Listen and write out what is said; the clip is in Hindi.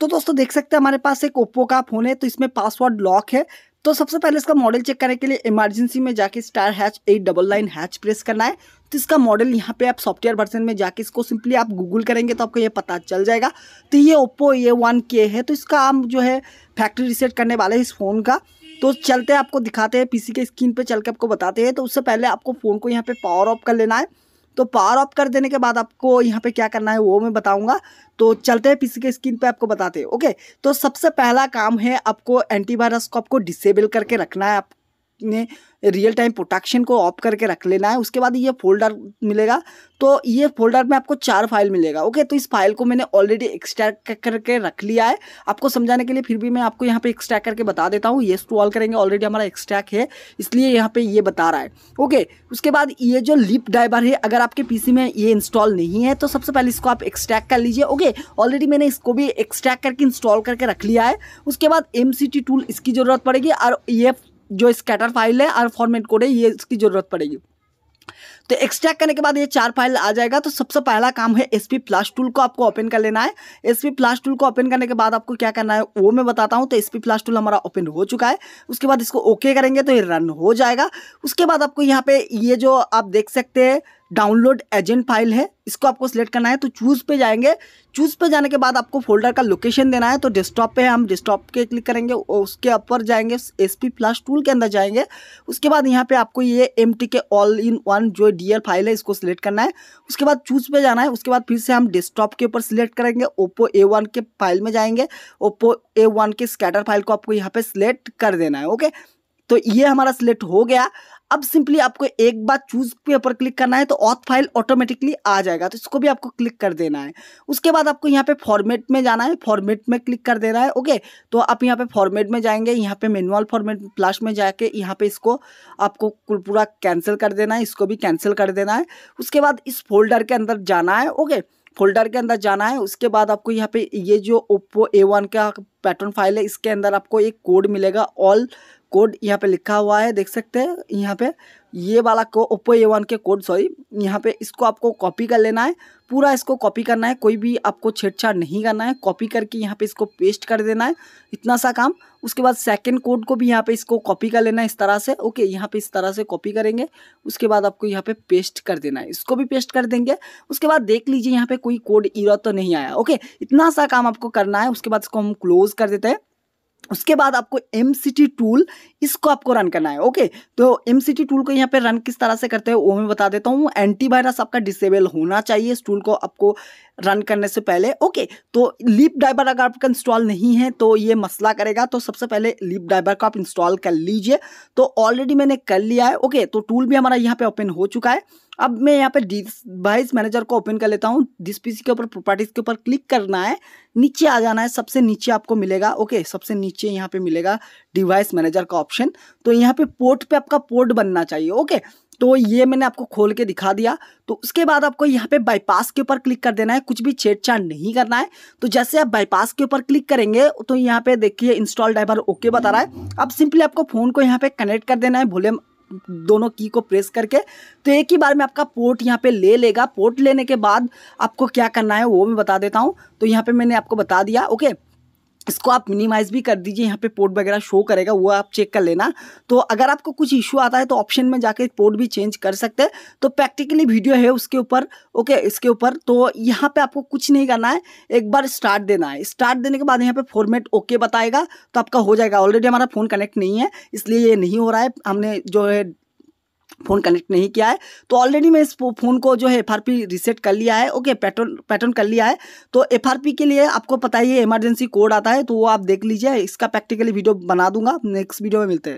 तो दोस्तों देख सकते हैं हमारे पास एक ओप्पो का फ़ोन है तो इसमें पासवर्ड लॉक है तो सबसे पहले इसका मॉडल चेक करने के लिए इमरजेंसी में जाके star hash eight double nine hash press करना है तो इसका मॉडल यहाँ पे आप सॉफ्टवेयर वर्जन में जाके इसको सिंपली आप गूगल करेंगे तो आपको ये पता चल जाएगा तो ये ओप्पो ए वन के है तो इसका आप जो है फैक्ट्री रिसेट करने वाले हैं इस फ़ोन का तो चलते आपको दिखाते हैं पीसी के स्क्रीन पर चल के आपको बताते हैं तो उससे पहले आपको फ़ोन को यहाँ पर पावर ऑफ कर लेना है तो पावर ऑफ कर देने के बाद आपको यहाँ पे क्या करना है वो मैं बताऊँगा तो चलते हैं पीसी के स्क्रीन पे आपको बताते हैं ओके तो सबसे पहला काम है आपको एंटीवायरस को आपको डिसेबल करके रखना है आप आपने रियल टाइम प्रोटेक्शन को ऑफ करके रख लेना है उसके बाद ये फोल्डर मिलेगा तो ये फोल्डर में आपको चार फाइल मिलेगा ओके तो इस फाइल को मैंने ऑलरेडी एक्सट्रैक्ट करके रख लिया है आपको समझाने के लिए फिर भी मैं आपको यहाँ पे एक्सट्रैक्ट करके बता देता हूँ ये स्टॉल करेंगे ऑलरेडी हमारा एक्सट्रैक्ट है इसलिए यहाँ पर ये बता रहा है ओके उसके बाद ये जो लिप ड्राइवर है अगर आपके पी में ये इंस्टॉल नहीं है तो सबसे पहले इसको आप एक्सट्रैक्ट कर लीजिए ओके ऑलरेडी मैंने इसको भी एक्सट्रैक्ट करके इंस्टॉल करके रख लिया है उसके बाद एम टूल इसकी ज़रूरत पड़ेगी और ये जो स्कैटर फाइल है और फॉर्मेट कोड है ये इसकी ज़रूरत पड़ेगी तो एक्सट्रैक्ट करने के बाद ये चार फाइल आ जाएगा तो सबसे पहला काम है एस पी फ्लाश टूल को आपको ओपन कर लेना है एस पी फ्लाश टूल को ओपन करने के बाद आपको क्या करना है वो मैं बताता हूँ तो एस पी फ्लाश टूल हमारा ओपन हो चुका है उसके बाद इसको ओके करेंगे तो ये रन हो जाएगा उसके बाद आपको यहाँ पे ये जो आप देख सकते हैं डाउनलोड एजेंट फाइल है इसको आपको सिलेक्ट करना है तो चूज़ पे जाएंगे चूज़ पे जाने के बाद आपको फोल्डर का लोकेशन देना है तो डेस्कटॉप पे है हम डेस्कटॉप के क्लिक करेंगे और उसके ऊपर जाएंगे एस पी प्लस टूल के अंदर जाएंगे उसके बाद यहाँ पे आपको ये M T K all in one जो डी एल फाइल है इसको सिलेक्ट करना है उसके बाद चूज़ पे जाना है उसके बाद फिर से हम डेस्कटॉप के ऊपर सिलेक्ट करेंगे ओप्पो ए वन के फाइल में जाएंगे ओप्पो ए वन के स्कैटर फाइल को आपको यहाँ पर सिलेक्ट कर देना है ओके तो ये हमारा सिलेक्ट हो गया अब सिंपली आपको एक बार चूज पे ऊपर क्लिक करना है तो ऑथ फाइल ऑटोमेटिकली आ जाएगा तो इसको भी आपको क्लिक कर देना है उसके बाद आपको यहाँ पे फॉर्मेट में जाना है फॉर्मेट में क्लिक कर देना है ओके तो आप यहाँ पे फॉर्मेट में जाएंगे यहाँ पे मैनुअल फॉर्मेट प्लास्ट में जाके यहाँ पे इसको आपको पूरा कैंसिल कर देना है इसको भी कैंसिल कर देना है उसके बाद इस फोल्डर के अंदर जाना है ओके फोल्डर के अंदर जाना है उसके बाद आपको यहाँ पे ये जो ओप्पो ए वन का पैटर्न फाइल है इसके अंदर आपको एक कोड मिलेगा ऑल कोड यहाँ पे लिखा हुआ है देख सकते हैं यहाँ पे ये वाला को ओप्पो ए वन के कोड सॉरी यहाँ पे इसको आपको कॉपी कर लेना है पूरा इसको कॉपी करना है कोई भी आपको छेड़छाड़ नहीं करना है कॉपी करके यहाँ पे इसको पेस्ट कर देना है इतना सा काम उसके बाद सेकंड कोड को भी यहाँ पे इसको कॉपी कर लेना है इस तरह से ओके यहाँ पे इस तरह से कॉपी करेंगे उसके बाद आपको यहाँ पे पेस्ट कर देना है इसको भी पेस्ट कर देंगे उसके बाद देख लीजिए यहाँ पे कोई कोड इरा तो नहीं आया ओके इतना सा काम आपको करना है उसके बाद इसको हम क्लोज कर देते हैं उसके बाद आपको एम टूल इसको आपको रन करना है ओके तो एम टूल को यहाँ पे रन किस तरह से करते हैं वो मैं बता देता हूँ एंटीवायरस आपका डिसेबल होना चाहिए इस टूल को आपको रन करने से पहले ओके तो लीप ड्राइवर अगर आपका इंस्टॉल नहीं है तो ये मसला करेगा तो सबसे पहले लीप ड्राइवर को आप इंस्टॉल कर लीजिए तो ऑलरेडी मैंने कर लिया है ओके तो टूल भी हमारा यहाँ पे ओपन हो चुका है अब मैं यहाँ पर डिवाइस मैनेजर को ओपन कर लेता हूँ दिस पीसी के ऊपर प्रॉपर्टीज़ के ऊपर क्लिक करना है नीचे आ जाना है सबसे नीचे आपको मिलेगा ओके सबसे नीचे यहाँ पे मिलेगा डिवाइस मैनेजर का ऑप्शन तो यहाँ पे पोर्ट पे आपका पोर्ट बनना चाहिए ओके तो ये मैंने आपको खोल के दिखा दिया तो उसके बाद आपको यहाँ पे बाईपास के ऊपर क्लिक कर देना है कुछ भी छेड़छाड़ नहीं करना है तो जैसे आप बाईपास के ऊपर क्लिक करेंगे तो यहाँ पे देखिए इंस्टॉल ड्राइवर ओके बता रहा है अब सिंपली आपको फ़ोन को यहाँ पे कनेक्ट कर देना है वॉल्यूम दोनों की को प्रेस करके तो एक ही बार में आपका पोर्ट यहाँ पे ले लेगा पोर्ट लेने के बाद आपको क्या करना है वो मैं बता देता हूँ तो यहाँ पे मैंने आपको बता दिया ओके इसको आप मिनिमाइज़ भी कर दीजिए यहाँ पे पोर्ट वगैरह शो करेगा वो आप चेक कर लेना तो अगर आपको कुछ इशू आता है तो ऑप्शन में जाके पोर्ट भी चेंज कर सकते हैं तो प्रैक्टिकली वीडियो है उसके ऊपर ओके इसके ऊपर तो यहाँ पे आपको कुछ नहीं करना है एक बार स्टार्ट देना है स्टार्ट देने के बाद यहाँ पर फॉर्मेट ओके बताएगा तो आपका हो जाएगा ऑलरेडी हमारा फ़ोन कनेक्ट नहीं है इसलिए ये नहीं हो रहा है हमने जो है फ़ोन कनेक्ट नहीं किया है तो ऑलरेडी मैं इस फ़ोन को जो है एफ रिसेट कर लिया है ओके पैटर्न पैटर्न कर लिया है तो एफ के लिए आपको पता ही है इमरजेंसी कोड आता है तो वो आप देख लीजिए इसका प्रैक्टिकली वीडियो बना दूंगा नेक्स्ट वीडियो में मिलते हैं